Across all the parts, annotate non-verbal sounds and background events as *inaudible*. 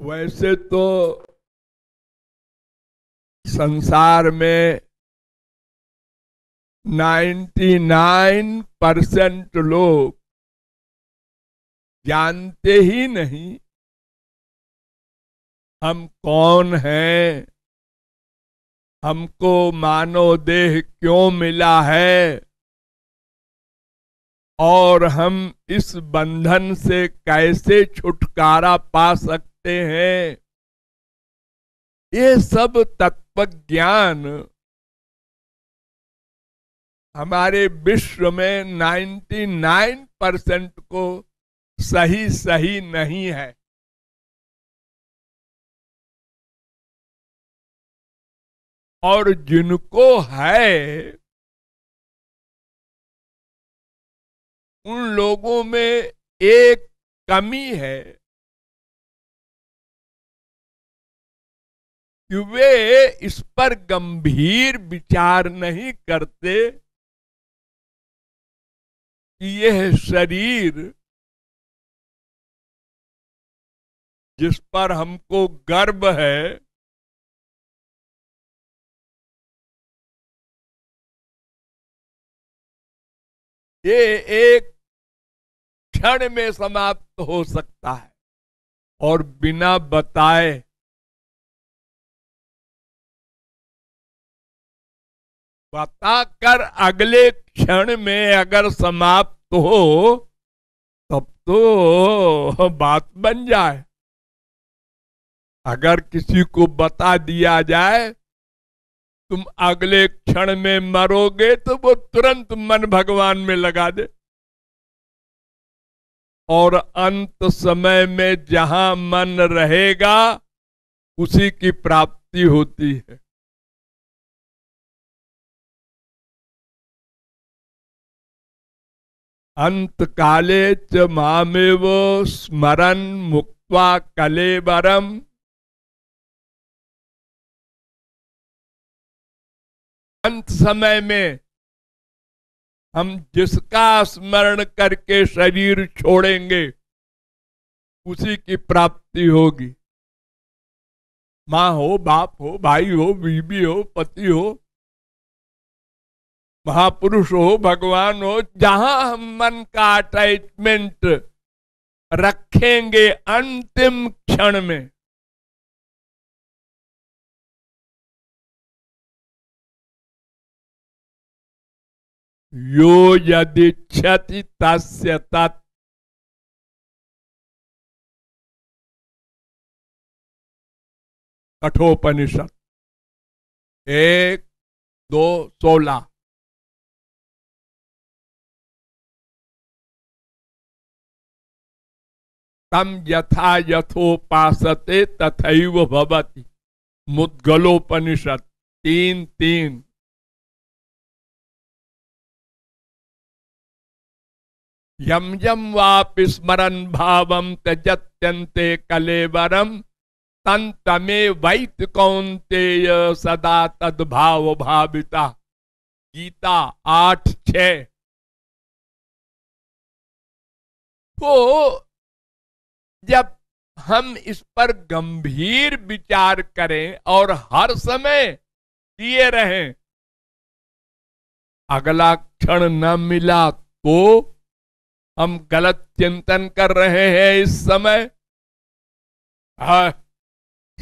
वैसे तो संसार में 99 परसेंट लोग जानते ही नहीं हम कौन हैं हमको मानव देह क्यों मिला है और हम इस बंधन से कैसे छुटकारा पा सकते करते हैं ये सब तत्व ज्ञान हमारे विश्व में 99 परसेंट को सही सही नहीं है और जिनको है उन लोगों में एक कमी है कि वे इस पर गंभीर विचार नहीं करते कि यह शरीर जिस पर हमको गर्व है ये एक क्षण में समाप्त हो सकता है और बिना बताए बताकर अगले क्षण में अगर समाप्त हो तब तो बात बन जाए अगर किसी को बता दिया जाए तुम अगले क्षण में मरोगे तो वो तुरंत मन भगवान में लगा दे और अंत समय में जहां मन रहेगा उसी की प्राप्ति होती है अंत काले च मामेव स्मरण मुक्वा कलेवरम अंत समय में हम जिसका स्मरण करके शरीर छोड़ेंगे उसी की प्राप्ति होगी माँ हो बाप हो भाई हो बीबी हो पति हो महापुरुष हो भगवान हो जहां हम मन का अटैचमेंट रखेंगे अंतिम क्षण में यो यदि क्षति तस्य तत् कठोपनिषद एक दो सोलह तम यथा यथोपासते तथा भवती मुद्गलोपनिषद तीन तीन यम यम वापि स्मरण भाव त्यजत्यंते कलेवरम तन तमे वैत कौंते सदा तद्भाव भाविता गीता आठ छो तो जब हम इस पर गंभीर विचार करें और हर समय दिए रहें अगला क्षण न मिला तो हम गलत चिंतन कर रहे हैं इस समय हाँ,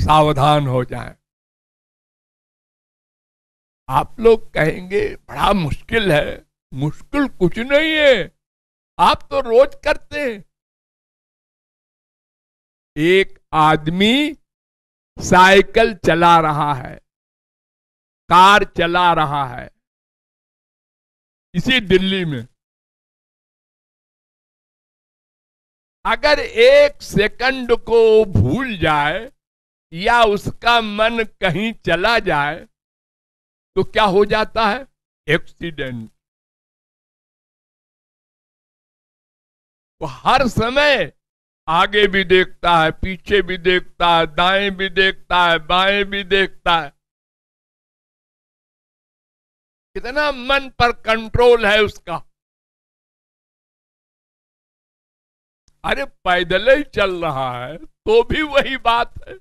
सावधान हो जाए आप लोग कहेंगे बड़ा मुश्किल है मुश्किल कुछ नहीं है आप तो रोज करते हैं एक आदमी साइकिल चला रहा है कार चला रहा है इसी दिल्ली में अगर एक सेकंड को भूल जाए या उसका मन कहीं चला जाए तो क्या हो जाता है एक्सीडेंट तो हर समय आगे भी देखता है पीछे भी देखता है दाएं भी देखता है बाएं भी देखता है कितना मन पर कंट्रोल है उसका अरे पैदल ही चल रहा है तो भी वही बात है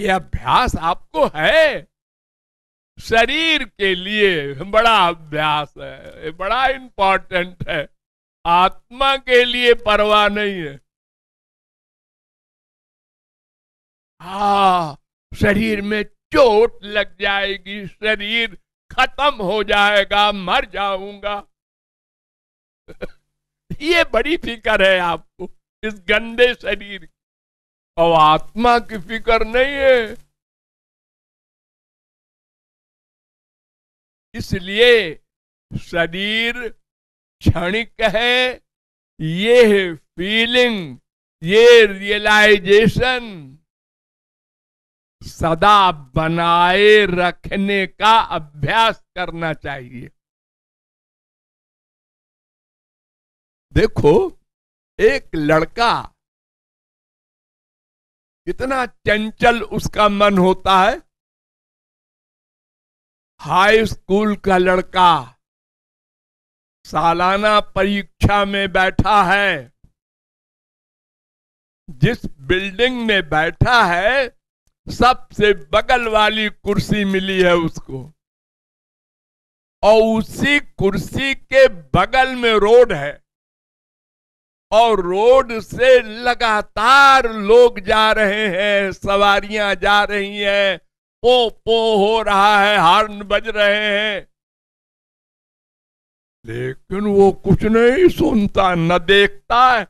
ये अभ्यास आपको है शरीर के लिए बड़ा अभ्यास है बड़ा इंपॉर्टेंट है आत्मा के लिए परवाह नहीं है हा शरीर में चोट लग जाएगी शरीर खत्म हो जाएगा मर जाऊंगा *laughs* ये बड़ी फिक्र है आपको इस गंदे शरीर और आत्मा की फिक्र नहीं है इसलिए शरीर क्षणिक है ये फीलिंग ये रियलाइजेशन सदा बनाए रखने का अभ्यास करना चाहिए देखो एक लड़का कितना चंचल उसका मन होता है हाई स्कूल का लड़का सालाना परीक्षा में बैठा है जिस बिल्डिंग में बैठा है सबसे बगल वाली कुर्सी मिली है उसको और उसी कुर्सी के बगल में रोड है और रोड से लगातार लोग जा रहे हैं सवारियां जा रही हैं पो पो हो रहा है हार्न बज रहे हैं लेकिन वो कुछ नहीं सुनता न देखता है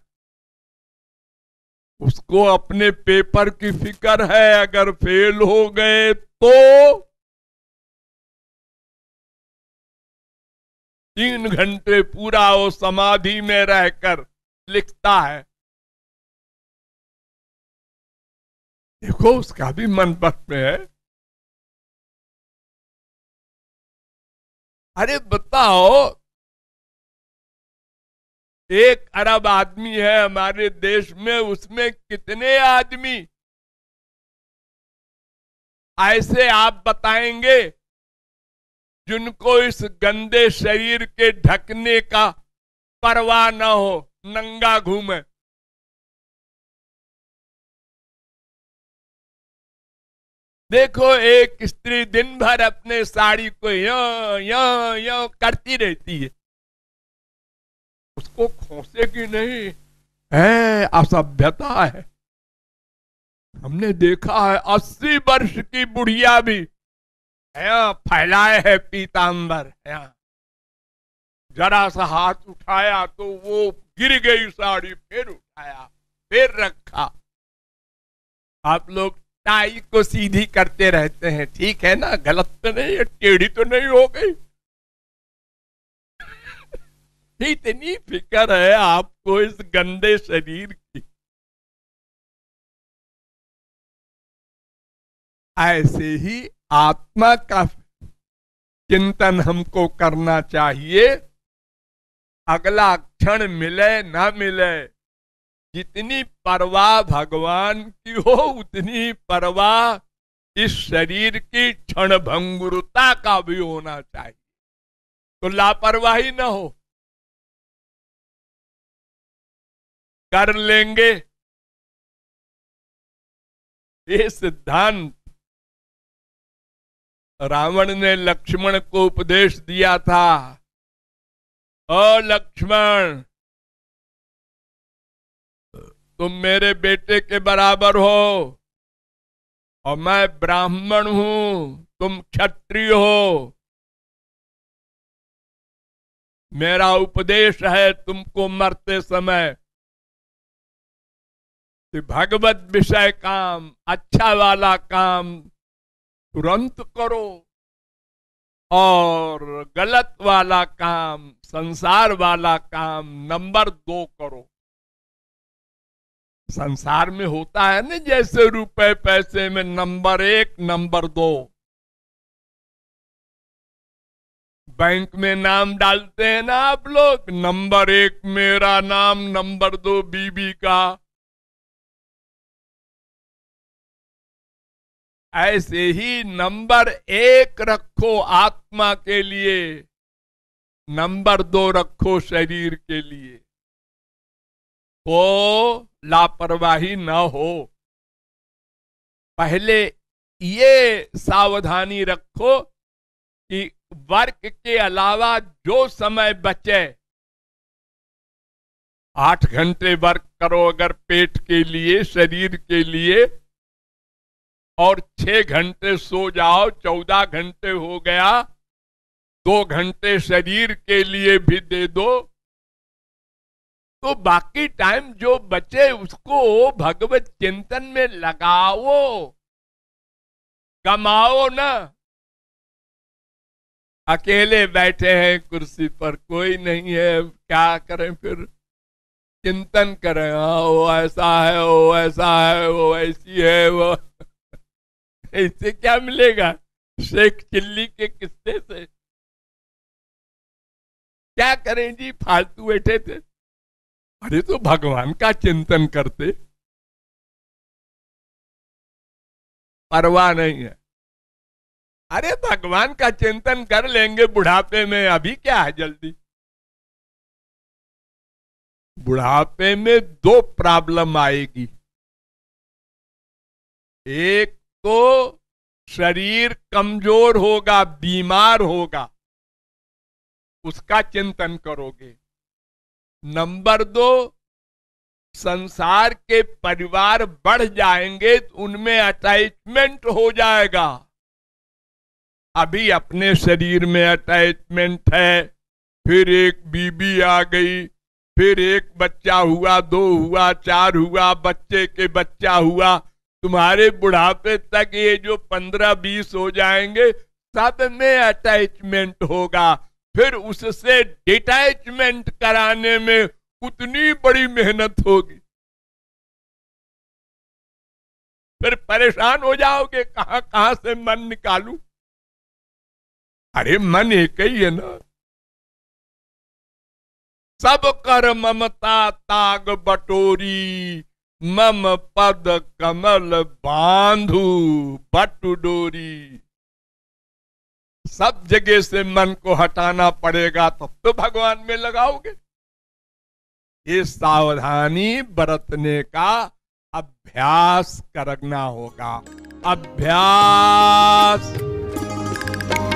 उसको अपने पेपर की फिक्र है अगर फेल हो गए तो तीन घंटे पूरा वो समाधि में रहकर लिखता है देखो उसका भी मन पट में है अरे बताओ एक अरब आदमी है हमारे देश में उसमें कितने आदमी ऐसे आप बताएंगे जिनको इस गंदे शरीर के ढकने का परवाह ना हो नंगा घूमे देखो एक स्त्री दिन भर अपने साड़ी को यो यो यो करती रहती है उसको खोसेगी नहीं है असभ्यता है हमने देखा है अस्सी वर्ष की बुढ़िया भी फैलाए है है जरा सा हाथ उठाया तो वो गिर गई साड़ी फिर उठाया फिर रखा आप लोग टाई को सीधी करते रहते हैं ठीक है ना गलत तो नहीं है टेढ़ी तो नहीं हो गई *laughs* इतनी फिक्र है आपको इस गंदे शरीर की ऐसे ही आत्मा का चिंतन हमको करना चाहिए अगला क्षण मिले ना मिले जितनी परवाह भगवान की हो उतनी परवाह इस शरीर की क्षण भंगुरता का भी होना चाहिए तो लापरवाही ना हो कर लेंगे ये सिद्धांत रावण ने लक्ष्मण को उपदेश दिया था अ लक्ष्मण तुम मेरे बेटे के बराबर हो और मैं ब्राह्मण हूं तुम क्षत्रिय हो मेरा उपदेश है तुमको मरते समय कि भगवत विषय काम अच्छा वाला काम तुरंत करो और गलत वाला काम संसार वाला काम नंबर दो करो संसार में होता है ना जैसे रुपए पैसे में नंबर एक नंबर दो बैंक में नाम डालते हैं ना आप लोग नंबर एक मेरा नाम नंबर दो बीबी का ऐसे ही नंबर एक रखो आत्मा के लिए नंबर दो रखो शरीर के लिए को तो लापरवाही ना हो पहले ये सावधानी रखो कि वर्क के अलावा जो समय बचे आठ घंटे वर्क करो अगर पेट के लिए शरीर के लिए और छह घंटे सो जाओ चौदह घंटे हो गया दो घंटे शरीर के लिए भी दे दो तो बाकी टाइम जो बचे उसको भगवत चिंतन में लगाओ कमाओ ना अकेले बैठे हैं कुर्सी पर कोई नहीं है क्या करें फिर चिंतन करें हाँ वो ऐसा है वो ऐसा है वो ऐसी है वो *laughs* इससे क्या मिलेगा शेख चिल्ली के किस्से से क्या करें जी फालतू बैठे थे अरे तो भगवान का चिंतन करते परवाह नहीं है अरे भगवान का चिंतन कर लेंगे बुढ़ापे में अभी क्या है जल्दी बुढ़ापे में दो प्रॉब्लम आएगी एक तो शरीर कमजोर होगा बीमार होगा उसका चिंतन करोगे नंबर दो संसार के परिवार बढ़ जाएंगे तो उनमें अटैचमेंट हो जाएगा अभी अपने शरीर में अटैचमेंट है फिर एक बीबी आ गई फिर एक बच्चा हुआ दो हुआ चार हुआ बच्चे के बच्चा हुआ तुम्हारे बुढ़ापे तक ये जो पंद्रह बीस हो जाएंगे सब में अटैचमेंट होगा फिर उससे डिटैचमेंट कराने में उतनी बड़ी मेहनत होगी फिर परेशान हो जाओगे कहां कहां से मन निकालू अरे मन एक ही है ना सब कर ममता ताग बटोरी मम पद कमल बांधू बटुडोरी डोरी सब जगह से मन को हटाना पड़ेगा तब तो भगवान में लगाओगे ये सावधानी बरतने का अभ्यास करना होगा अभ्यास